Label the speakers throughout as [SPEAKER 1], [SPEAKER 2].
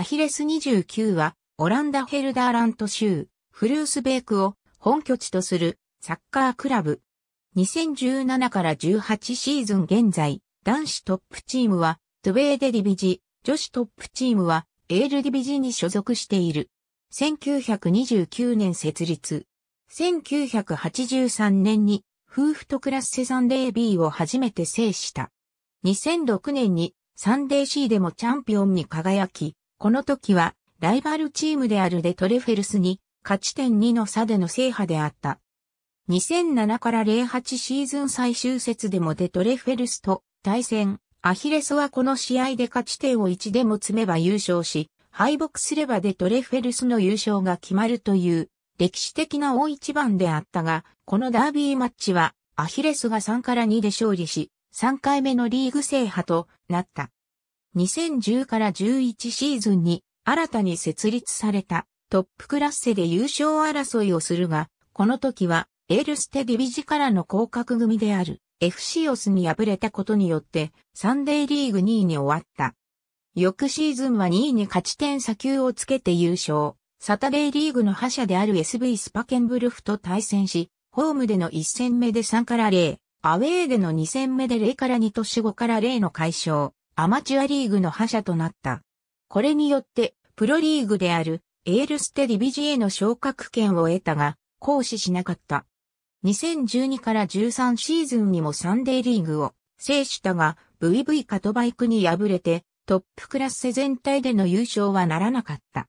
[SPEAKER 1] アヒレス29は、オランダヘルダーラント州、フルースベークを本拠地とするサッカークラブ。2017から18シーズン現在、男子トップチームは、トゥベーデディビジ、女子トップチームは、エールディビジに所属している。1929年設立。1983年に、夫婦とクラスセサンデー B を初めて制した。2006年にサンデー C でもチャンピオンに輝き、この時は、ライバルチームであるデトレフェルスに、勝ち点2の差での制覇であった。2007から08シーズン最終節でもデトレフェルスと対戦、アヒレスはこの試合で勝ち点を1でも積めば優勝し、敗北すればデトレフェルスの優勝が決まるという歴史的な大一番であったが、このダービーマッチはアヒレスが3から2で勝利し、3回目のリーグ制覇となった。2010から11シーズンに新たに設立されたトップクラッセで優勝争いをするが、この時はエルステディビジからの降格組である FC オスに敗れたことによってサンデーリーグ2位に終わった。翌シーズンは2位に勝ち点差級をつけて優勝。サタデーリーグの覇者である SV スパケンブルフと対戦し、ホームでの1戦目で3から0、アウェーでの2戦目で0から2と4 5から0の解消。アマチュアリーグの覇者となった。これによって、プロリーグであるエールステディビジへの昇格権を得たが、行使しなかった。2012から13シーズンにもサンデーリーグを制したが、VV カトバイクに敗れて、トップクラス全体での優勝はならなかった。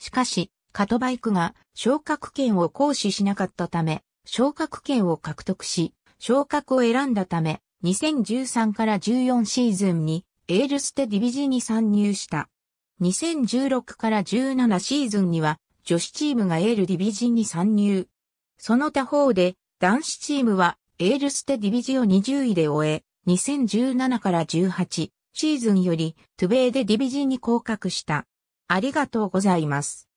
[SPEAKER 1] しかし、カトバイクが昇格権を行使しなかったため、昇格権を獲得し、昇格を選んだため、2013から14シーズンにエールステディビジに参入した。2016から17シーズンには女子チームがエールディビジに参入。その他方で男子チームはエールステディビジを20位で終え、2017から18シーズンよりトゥベーでディビジに降格した。ありがとうございます。